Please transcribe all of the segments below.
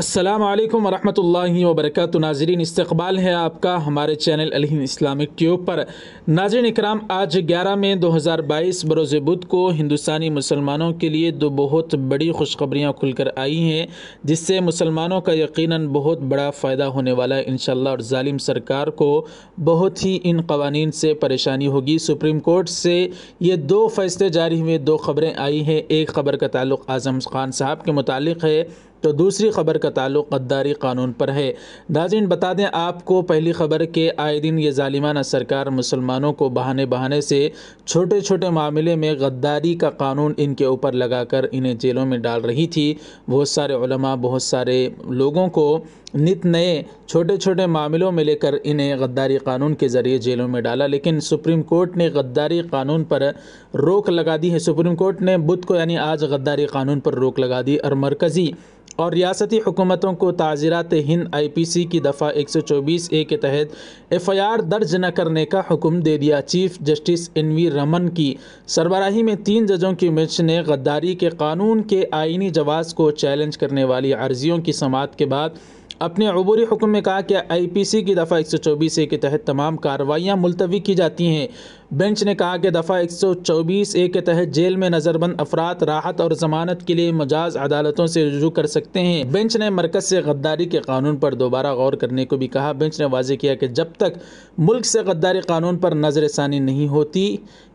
असलकम वरहमल वबरक नाजरीन इस्तबाल है आपका हमारे चैनल अलहिन इस्लामिक ट्यूब पर नाजरन इकराम आज ग्यारह मई दो हज़ार बाईस बरोज़ बुध को हिंदुस्तानी मुसलमानों के लिए दो बहुत बड़ी खुशखबरियाँ खुलकर आई हैं जिससे मुसलमानों का यकीनन बहुत बड़ा फ़ायदा होने वाला है इन और ालिम सरकार को बहुत ही इन कवानीन से परेशानी होगी सुप्रीम कोर्ट से ये दो फैसले जारी हुए दो खबरें आई हैं एक खबर का ताल्लुक आज़म खान साहब के मुतालिक है तो दूसरी खबर का ताल्लुक गद्दारी कानून पर है नाजिन बता दें आपको पहली खबर के आए दिन ये ालिमाना सरकार मुसलमानों को बहाने बहाने से छोटे छोटे मामले में गद्दारी का कानून इनके ऊपर लगाकर इन्हें जेलों में डाल रही थी बहुत सारे बहुत सारे लोगों को नित नए छोटे छोटे मामलों में लेकर इन्हें गद्दारी कानून के ज़रिए जेलों में डाला लेकिन सुप्रीम कोर्ट ने गद्दारी कानून पर रोक लगा दी है सुप्रीम कोर्ट ने बुध को यानी आज गद्दारी कानून पर रोक लगा दी और मरकज़ी और रियासती हुकूमतों को ताज़ीरत हिंद आईपीसी की दफ़ा 124 ए के तहत एफआईआर दर्ज न करने का हुक्म दे दिया chief justice N V Raman की सरबराही में तीन जजों की बेंच ने गद्दारी के कानून के आइनी जवाज़ को चैलेंज करने वाली अर्जियों की समात के बाद अपने अबूरी हुक्म में कहा कि आई पी सी की दफ़ा एक सौ चौबीस ए के तहत तमाम कार्रवाइयाँ मुलतवी की जाती हैं बेंच ने कहा कि दफ़ा एक सौ चौबीस ए के तहत जेल में नज़रबंद अफराद राहत और जमानत के लिए मजाज अदालतों से रजू कर सकते हैं बेंच ने मरकज़ से गद्दारी के कानून पर दोबारा गौर करने को भी कहा बेंच ने वाजे किया कि जब तक मुल्क से गद्दारी कानून पर नज़र षानी नहीं होती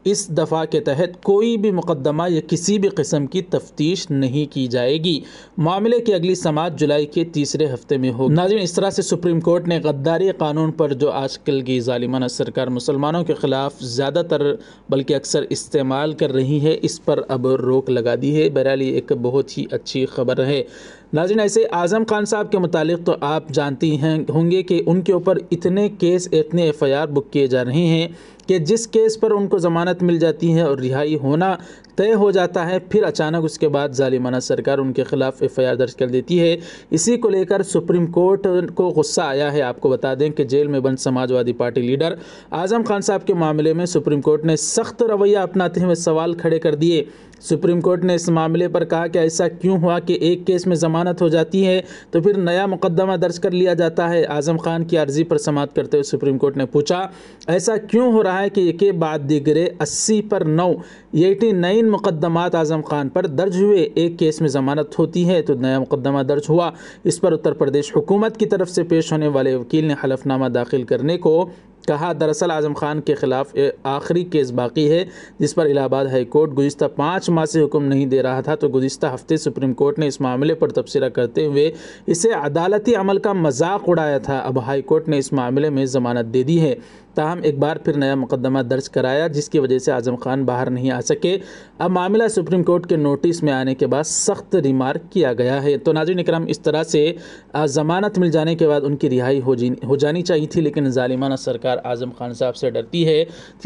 इस दफ़ा के तहत कोई भी मुकदमा या किसी भी कस्म की तफ्तीश नहीं की जाएगी मामले की अगली समात जुलाई के तीसरे हफ्ते में होगी नाजिम इस तरह से सुप्रीम कोर्ट ने गद्दारी कानून पर जो आजकल की ालिमाना सरकार मुसलमानों के खिलाफ ज़्यादातर बल्कि अक्सर इस्तेमाल कर रही है इस पर अब रोक लगा दी है बहरहाल ये एक बहुत ही अच्छी खबर है नाजिन ऐसे आज़म खान साहब के मुतालिक तो आप जानती हैं होंगे कि उनके ऊपर इतने केस इतने एफ़ आई आर बुक किए जा रहे हैं कि जिस केस पर उनको ज़मानत मिल जाती है और रिहाई होना तय हो जाता है फिर अचानक उसके बाद ालिमाना सरकार उनके ख़िलाफ़ एफ़ आई आर दर्ज कर देती है इसी को लेकर सुप्रीम कोर्ट को गुस्सा आया है आपको बता दें कि जेल में बंद समाजवादी पार्टी लीडर आज़म खान साहब के मामले में सुप्रीम कोर्ट ने सख्त रवैया अपनाते हुए सवाल खड़े कर दिए सुप्रीम कोर्ट ने इस मामले पर कहा कि ऐसा क्यों हुआ कि एक केस में ज़मानत हो जाती है तो फिर नया मुकदमा दर्ज कर लिया जाता है आज़म खान की अर्जी पर समाप्त करते हुए सुप्रीम कोर्ट ने पूछा ऐसा क्यों हो रहा है कि एक बाद दिगरे अस्सी पर नौ एटी नाइन मुकदमात आज़म खान पर दर्ज हुए एक केस में ज़मानत होती है तो नया मुकदमा दर्ज हुआ इस पर उत्तर प्रदेश हुकूमत की तरफ से पेश होने वाले वकील ने हलफनामा दाखिल करने को कहा दरअसल आजम खान के खिलाफ आखिरी केस बाकी है जिस पर इलाहाबाद हाई कोर्ट गुज्त पाँच माह से हुक्म नहीं दे रहा था तो गुज्त हफ्ते सुप्रीम कोर्ट ने इस मामले पर तबसरा करते हुए इसे अदालती अमल का मजाक उड़ाया था अब हाई कोर्ट ने इस मामले में ज़मानत दे दी है ताहम एक बार फिर नया मुकदमा दर्ज कराया जिसकी वजह से आज़म खान बाहर नहीं आ सके अब मामला सुप्रीम कोर्ट के नोटिस में आने के बाद सख्त रिमार्क किया गया है तो नाजिन इकराम इस तरह से ज़मानत मिल जाने के बाद उनकी रिहाई हो जी हो जानी चाहिए थी लेकिन ालिमाना सरकार आज़म खान साहब से डरती है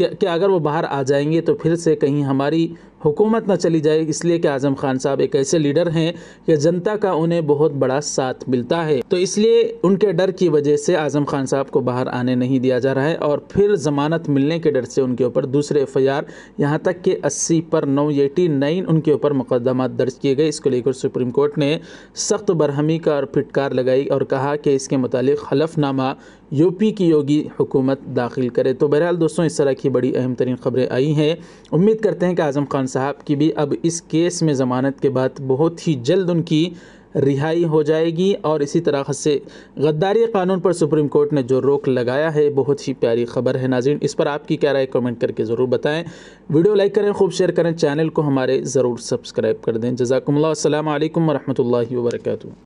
कि अगर वो बाहर आ जाएंगे तो फिर से कहीं हमारी हुकूमत ना चली जाए इसलिए कि आज़म खान साहब एक ऐसे लीडर हैं कि जनता का उन्हें बहुत बड़ा साथ मिलता है तो इसलिए उनके डर की वजह से आज़म खान साहब को बाहर आने नहीं दिया जा रहा है और फिर ज़मानत मिलने के डर से उनके ऊपर दूसरे एफ आई तक कि अस्सी पर नौ एटी नाइन उनके ऊपर मुकदमा दर्ज किए गए इसको लेकर सुप्रीम कोर्ट ने सख्त बरहमी का और फिटकार लगाई और कहा कि इसके मुतालिक हलफनामा यूपी की योगी हुकूमत दाखिल करे तो बहरहाल दोस्तों इस तरह की बड़ी अहम तरीन खबरें आई हैं उम्मीद करते हैं कि आज़म खान साहब की भी अब इस केस में ज़मानत के बाद बहुत ही जल्द उनकी रिहाई हो जाएगी और इसी तरह से गद्दारी कानून पर सुप्रीम कोर्ट ने जो रोक लगाया है बहुत ही प्यारी खबर है नाजिन इस पर आपकी क्या राय कमेंट करके ज़रूर बताएं वीडियो लाइक करें खूब शेयर करें चैनल को हमारे ज़रूर सब्सक्राइब कर दें जजाकम्ला असल वरहमल वर्का